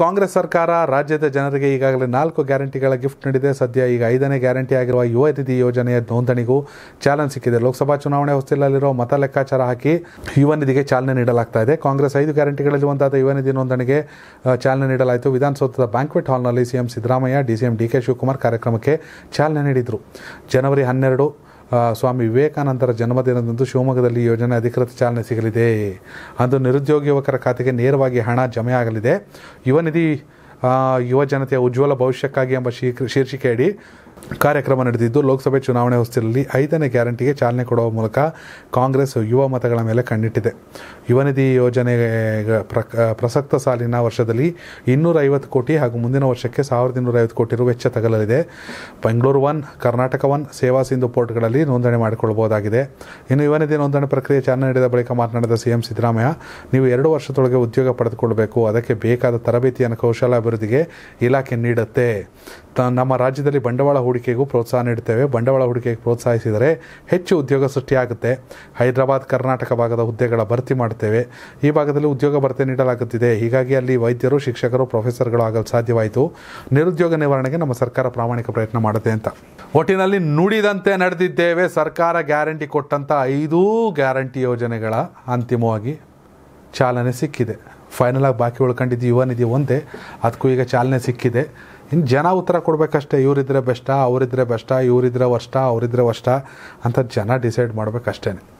ಕಾಂಗ್ರೆಸ್ ಸರ್ಕಾರ ರಾಜ್ಯದ ಜನರಿಗೆ ಈಗಾಗಲೇ ನಾಲ್ಕು ಗ್ಯಾರಂಟಿಗಳ ಗಿಫ್ಟ್ ನೀಡಿದೆ ಸದ್ಯ ಈಗ ಐದನೇ ಗ್ಯಾರಂಟಿ ಆಗಿರುವ ಯುವ ನಿಧಿ ಯೋಜನೆಯ ನೋಂದಣಿಗೂ ಚಾಲನೆ ಸಿಕ್ಕಿದೆ ಲೋಕಸಭಾ ಚುನಾವಣೆ ಹೊಸ್ತಿಲಲ್ಲಿರೋ ಮತ ಲೆಕ್ಕಾಚಾರ ಹಾಕಿ ಯುವ ನಿಧಿಗೆ ಚಾಲನೆ ನೀಡಲಾಗ್ತಾ ಇದೆ ಕಾಂಗ್ರೆಸ್ ಐದು ಗ್ಯಾರಂಟಿಗಳಲ್ಲಿ ಒಂದಾದ ಯುವ ನಿಧಿ ನೋಂದಣಿಗೆ ಚಾಲನೆ ನೀಡಲಾಯಿತು ವಿಧಾನಸೌಧದ ಬ್ಯಾಂಕ್ವೆಟ್ ಹಾಲ್ನಲ್ಲಿ CM Siddaramaiah DCM D K Shivakumar ಕಾರ್ಯಕ್ರಮಕ್ಕೆ ಚಾಲನೆ ನೀಡಿದರು ಜನವರಿ ಹನ್ನೆರಡು ಸ್ವಾಮಿ ವಿವೇಕಾನಂದರ ಜನ್ಮದಿನದಂದು ಶಿವಮೊಗ್ಗದಲ್ಲಿ ಯೋಜನೆ ಅಧಿಕೃತ ಚಾಲನೆ ಸಿಗಲಿದೆ ಅಂದು ನಿರುದ್ಯೋಗ ಯುವಕರ ಖಾತೆಗೆ ನೇರವಾಗಿ ಹಣ ಜಮೆ ಆಗಲಿದೆ ಯುವ ನಿಧಿ ಯುವ ಜನತೆಯ ಉಜ್ವಲ ಭವಿಷ್ಯಕ್ಕಾಗಿ ಎಂಬ ಶೀರ್ಷಿಕೆಯಡಿ ಕಾರ್ಯಕ್ರಮ ನಡೆದಿದ್ದು ಲೋಕಸಭೆ ಚುನಾವಣೆ ಹೊಸ್ತಿಲಲ್ಲಿ ಐದನೇ ಗ್ಯಾರಂಟಿಗೆ ಚಾಲನೆ ಕೊಡುವ ಮೂಲಕ ಕಾಂಗ್ರೆಸ್ ಯುವ ಮತಗಳ ಮೇಲೆ ಕಣ್ಣಿಟ್ಟಿದೆ ಯುವನಿಧಿ ಯೋಜನೆ ಪ್ರಸಕ್ತ ಸಾಲಿನ ವರ್ಷದಲ್ಲಿ ಇನ್ನೂರೈವತ್ತು ಕೋಟಿ ಹಾಗೂ ಮುಂದಿನ ವರ್ಷಕ್ಕೆ ಸಾವಿರದ ಇನ್ನೂರೈವತ್ತು ಕೋಟಿ ರು ವೆಚ್ಚ ತಗಲಲಿದೆ ಬೆಂಗಳೂರು ಒನ್ ಕರ್ನಾಟಕ ಒನ್ ಸೇವಾ ಸಿಂಧು ಪೋರ್ಟ್ಗಳಲ್ಲಿ ನೋಂದಣಿ ಮಾಡಿಕೊಳ್ಳಬಹುದಾಗಿದೆ ಇನ್ನು ಯುವನಿಧಿ ನೋಂದಣಿ ಪ್ರಕ್ರಿಯೆ ಚಾಲನೆ ನೀಡಿದ ಬಳಿಕ ಮಾತನಾಡಿದ ಸಿಎಂ ಸಿದ್ದರಾಮಯ್ಯ ನೀವು ಎರಡು ವರ್ಷದೊಳಗೆ ಉದ್ಯೋಗ ಪಡೆದುಕೊಳ್ಳಬೇಕು ಅದಕ್ಕೆ ಬೇಕಾದ ತರಬೇತಿಯನ್ನು ಕೌಶಲ್ಯಾಭಿವೃದ್ಧಿಗೆ ಇಲಾಖೆ ನೀಡುತ್ತೆ ನಮ್ಮ ರಾಜ್ಯದಲ್ಲಿ ಬಂಡವಾಳ ಹೂಡಿಕೆಗೂ ಪ್ರೋತ್ಸಾಹ ನೀಡುತ್ತೇವೆ ಬಂಡವಾಳ ಹೂಡಿಕೆಗೆ ಪ್ರೋತ್ಸಾಹಿಸಿದರೆ ಹೆಚ್ಚು ಉದ್ಯೋಗ ಸೃಷ್ಟಿಯಾಗುತ್ತೆ ಹೈದರಾಬಾದ್ ಕರ್ನಾಟಕ ಭಾಗದ ಹುದ್ದೆಗಳ ಭರ್ತಿ ಮಾಡುತ್ತೇವೆ ಈ ಭಾಗದಲ್ಲಿ ಉದ್ಯೋಗ ಭರ್ತಿ ನೀಡಲಾಗುತ್ತಿದೆ ಹೀಗಾಗಿ ಅಲ್ಲಿ ವೈದ್ಯರು ಶಿಕ್ಷಕರು ಪ್ರೊಫೆಸರ್ಗಳು ಆಗಲು ಸಾಧ್ಯವಾಯಿತು ನಿರುದ್ಯೋಗ ನಿವಾರಣೆಗೆ ನಮ್ಮ ಸರ್ಕಾರ ಪ್ರಾಮಾಣಿಕ ಪ್ರಯತ್ನ ಮಾಡುತ್ತೆ ಅಂತ ಒಟ್ಟಿನಲ್ಲಿ ನುಡಿದಂತೆ ನಡೆದಿದ್ದೇವೆ ಸರ್ಕಾರ ಗ್ಯಾರಂಟಿ ಕೊಟ್ಟಂಥ ಐದೂ ಗ್ಯಾರಂಟಿ ಯೋಜನೆಗಳ ಅಂತಿಮವಾಗಿ ಚಾಲನೆ ಸಿಕ್ಕಿದೆ ಫೈನಲಾಗಿ ಬಾಕಿ ಉಳ್ಕೊಂಡಿದ್ದು ಯುವ ನಿಧಿ ಒಂದೇ ಅದಕ್ಕೂ ಈಗ ಚಾಲನೆ ಸಿಕ್ಕಿದೆ ಇನ್ನು ಜನ ಉತ್ತರ ಕೊಡಬೇಕಷ್ಟೇ ಇವರಿದ್ರೆ ಬೆಸ್ಟಾ ಅವರಿದ್ರೆ ಬೆಸ್ಟಾ ಇವರಿದ್ರೆ ವರ್ಷ ಅವರಿದ್ರೆ ವರ್ಷ ಅಂತ ಜನ ಡಿಸೈಡ್ ಮಾಡಬೇಕಷ್ಟೇ